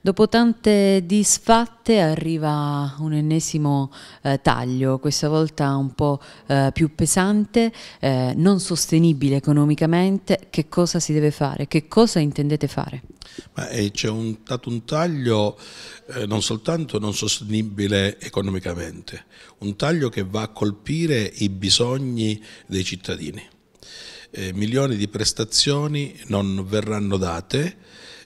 Dopo tante disfatte arriva un ennesimo eh, taglio, questa volta un po' eh, più pesante, eh, non sostenibile economicamente. Che cosa si deve fare? Che cosa intendete fare? Eh, c'è stato un taglio eh, non soltanto non sostenibile economicamente, un taglio che va a colpire i bisogni dei cittadini. Eh, milioni di prestazioni non verranno date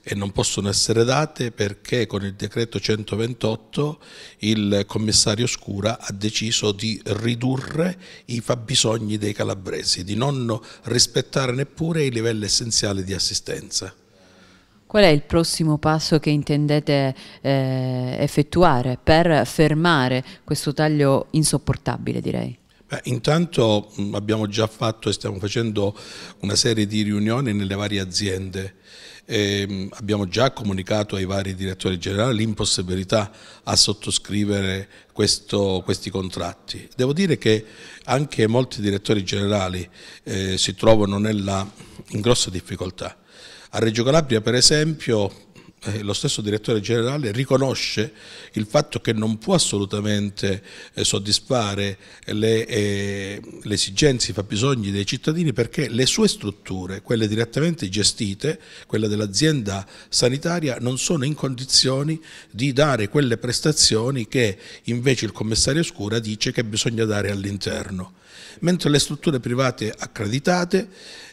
e non possono essere date perché con il decreto 128 il commissario Scura ha deciso di ridurre i fabbisogni dei calabresi, di non rispettare neppure i livelli essenziali di assistenza. Qual è il prossimo passo che intendete eh, effettuare per fermare questo taglio insopportabile, direi? Beh, intanto abbiamo già fatto e stiamo facendo una serie di riunioni nelle varie aziende eh, abbiamo già comunicato ai vari direttori generali l'impossibilità a sottoscrivere questo, questi contratti. Devo dire che anche molti direttori generali eh, si trovano nella, in grosse difficoltà. A Reggio Calabria per esempio eh, lo stesso direttore generale riconosce il fatto che non può assolutamente eh, soddisfare le, eh, le, esigenze, i fabbisogni dei cittadini perché le sue strutture, quelle direttamente gestite, quelle dell'azienda sanitaria, non sono in condizioni di dare quelle prestazioni che invece il commissario Scura dice che bisogna dare all'interno mentre le strutture private accreditate,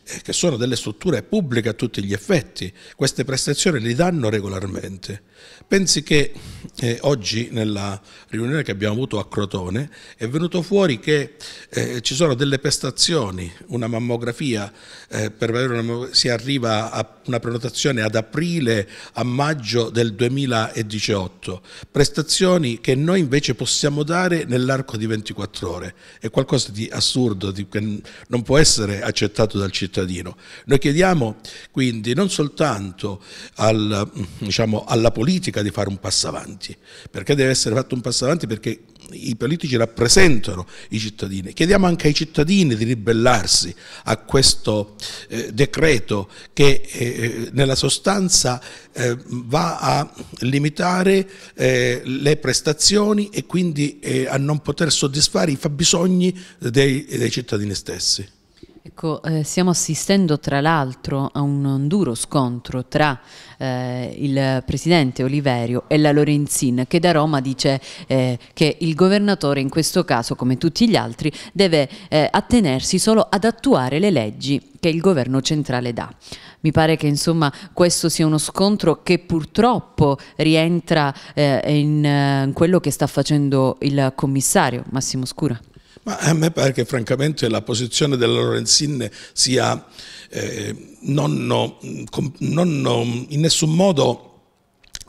eh, che sono delle strutture pubbliche a tutti gli effetti, queste prestazioni li danno regolarmente. Pensi che eh, oggi nella riunione che abbiamo avuto a Crotone è venuto fuori che eh, ci sono delle prestazioni, una mammografia, eh, per avere una, si arriva a una prenotazione ad aprile, a maggio del 2018, prestazioni che noi invece possiamo dare nell'arco di 24 ore, è qualcosa di assurdo che non può essere accettato dal cittadino. Noi chiediamo quindi non soltanto al, diciamo, alla politica di fare un passo avanti, perché deve essere fatto un passo avanti perché i politici rappresentano i cittadini. Chiediamo anche ai cittadini di ribellarsi a questo eh, decreto che eh, eh nella sostanza eh, va a limitare eh, le prestazioni e quindi eh, a non poter soddisfare i fabbisogni dei, dei cittadini stessi. Ecco, eh, stiamo assistendo tra l'altro a un duro scontro tra eh, il presidente Oliverio e la Lorenzin che da Roma dice eh, che il governatore in questo caso, come tutti gli altri, deve eh, attenersi solo ad attuare le leggi che il governo centrale dà. Mi pare che insomma questo sia uno scontro che purtroppo rientra eh, in, eh, in quello che sta facendo il commissario Massimo Scura. Ma a me pare che francamente la posizione della Lorenzin sia eh, non, non, in nessun modo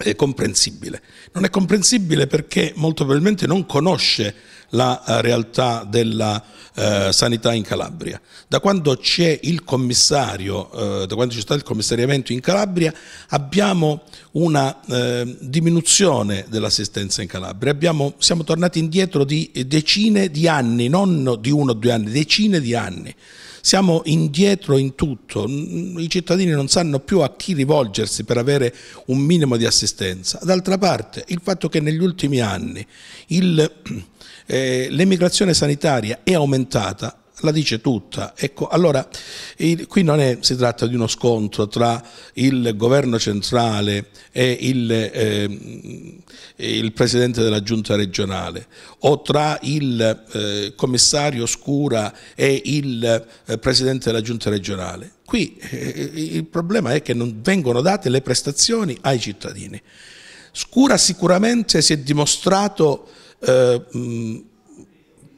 eh, comprensibile. Non è comprensibile perché molto probabilmente non conosce la eh, realtà della eh, sanità in Calabria. Da quando c'è il commissario, eh, da quando c'è stato il commissariamento in Calabria, abbiamo una eh, diminuzione dell'assistenza in Calabria. Abbiamo, siamo tornati indietro di decine di anni, non di uno o due anni, decine di anni. Siamo indietro in tutto, i cittadini non sanno più a chi rivolgersi per avere un minimo di assistenza. D'altra parte, il fatto che negli ultimi anni il eh, l'emigrazione sanitaria è aumentata la dice tutta. Ecco, allora, il, qui non è, si tratta di uno scontro tra il governo centrale e il, eh, il presidente della giunta regionale o tra il eh, commissario Scura e il eh, presidente della giunta regionale. Qui eh, il problema è che non vengono date le prestazioni ai cittadini. Scura sicuramente si è dimostrato eh,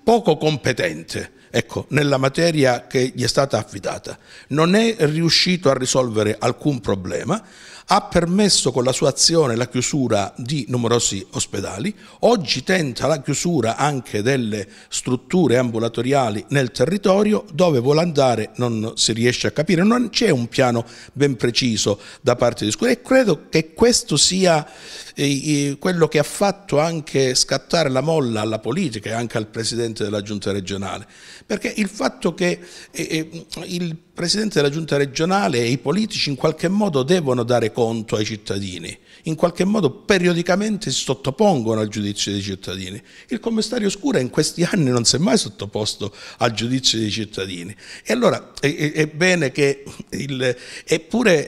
poco competente ecco, nella materia che gli è stata affidata, non è riuscito a risolvere alcun problema, ha permesso con la sua azione la chiusura di numerosi ospedali, oggi tenta la chiusura anche delle strutture ambulatoriali nel territorio dove vuole andare non si riesce a capire, non c'è un piano ben preciso da parte di scuola e credo che questo sia eh, quello che ha fatto anche scattare la molla alla politica e anche al Presidente della Giunta regionale, perché il fatto che eh, eh, il Presidente della Giunta regionale e i politici in qualche modo devono dare conto ai cittadini, in qualche modo periodicamente si sottopongono al giudizio dei cittadini. Il commissario Scura in questi anni non si è mai sottoposto al giudizio dei cittadini. E allora è, è bene, che il, è pure,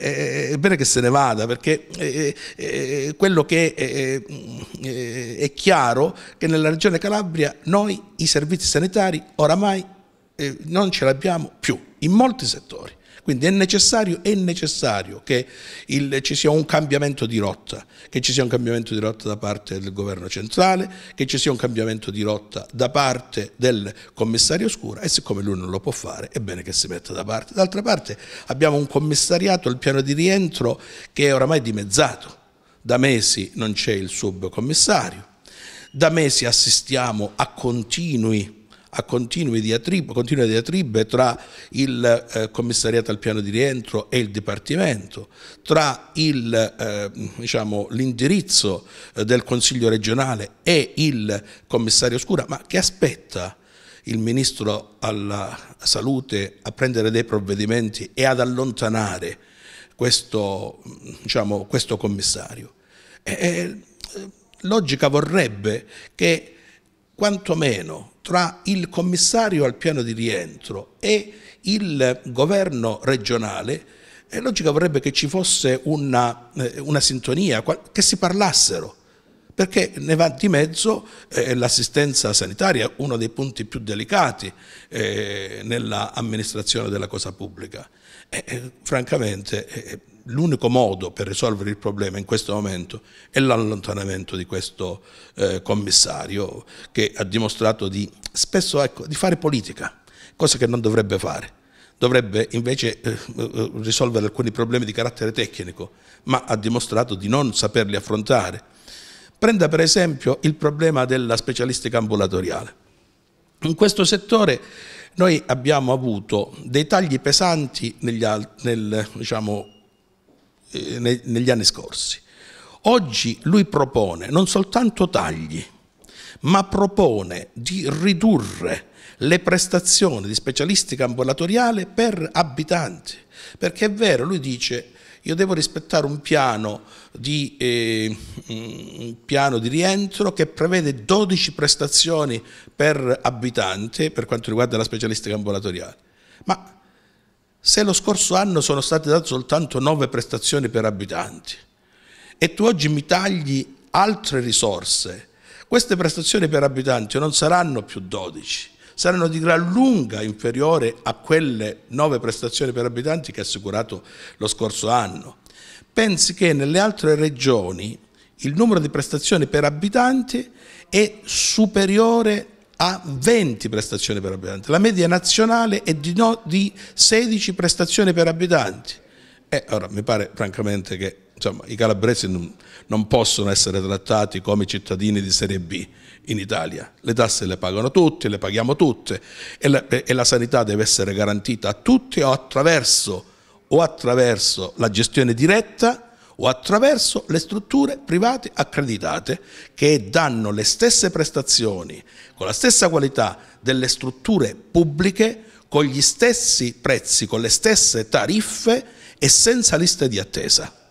è, bene che se ne vada, perché quello che è chiaro che nella regione Calabria noi i servizi sanitari oramai eh, non ce l'abbiamo più in molti settori. Quindi è necessario, è necessario che il, ci sia un cambiamento di rotta, che ci sia un cambiamento di rotta da parte del governo centrale, che ci sia un cambiamento di rotta da parte del commissario Scura e siccome lui non lo può fare è bene che si metta da parte. D'altra parte abbiamo un commissariato, il piano di rientro che è oramai dimezzato, da mesi non c'è il subcommissario, da mesi assistiamo a continui a continue diatribe, continue diatribe tra il eh, commissariato al piano di rientro e il Dipartimento, tra l'indirizzo eh, diciamo, eh, del Consiglio regionale e il commissario Scura, ma che aspetta il Ministro alla Salute a prendere dei provvedimenti e ad allontanare questo, diciamo, questo commissario. E, eh, eh, logica vorrebbe che quantomeno tra il commissario al piano di rientro e il governo regionale, è eh, logica vorrebbe che ci fosse una, eh, una sintonia, che si parlassero perché ne va di mezzo eh, l'assistenza sanitaria, uno dei punti più delicati eh, nell'amministrazione della cosa pubblica. E, eh, eh, francamente l'unico modo per risolvere il problema in questo momento è l'allontanamento di questo eh, commissario che ha dimostrato di, spesso ecco, di fare politica, cosa che non dovrebbe fare. Dovrebbe invece eh, eh risolvere alcuni problemi di carattere tecnico, ma ha dimostrato di non saperli affrontare. Prenda per esempio il problema della specialistica ambulatoriale. In questo settore noi abbiamo avuto dei tagli pesanti negli, nel, diciamo, eh, negli anni scorsi. Oggi lui propone non soltanto tagli, ma propone di ridurre le prestazioni di specialistica ambulatoriale per abitanti, perché è vero, lui dice io devo rispettare un piano di, eh, un piano di, rientro che prevede 12 prestazioni per abitante per quanto riguarda la specialistica ambulatoriale. Ma se lo scorso anno sono state date soltanto 9 prestazioni per abitanti e tu oggi mi tagli altre risorse, queste prestazioni per abitanti non saranno più 12, saranno di gran lunga inferiore a quelle 9 prestazioni per abitanti che ha assicurato lo scorso anno. Pensi che nelle altre regioni il numero di prestazioni per abitanti è superiore ha 20 prestazioni per abitante, la media nazionale è di, no, di 16 prestazioni per abitanti. E ora mi pare francamente che insomma, i calabresi non, non, possono essere trattati come cittadini di serie B in Italia. Le tasse le pagano tutti, le paghiamo tutte e la, e la sanità deve essere garantita a tutti o attraverso, o attraverso la gestione diretta o attraverso le strutture private accreditate che danno le stesse prestazioni con la stessa qualità delle strutture pubbliche con gli stessi prezzi, con le stesse tariffe e senza liste di attesa.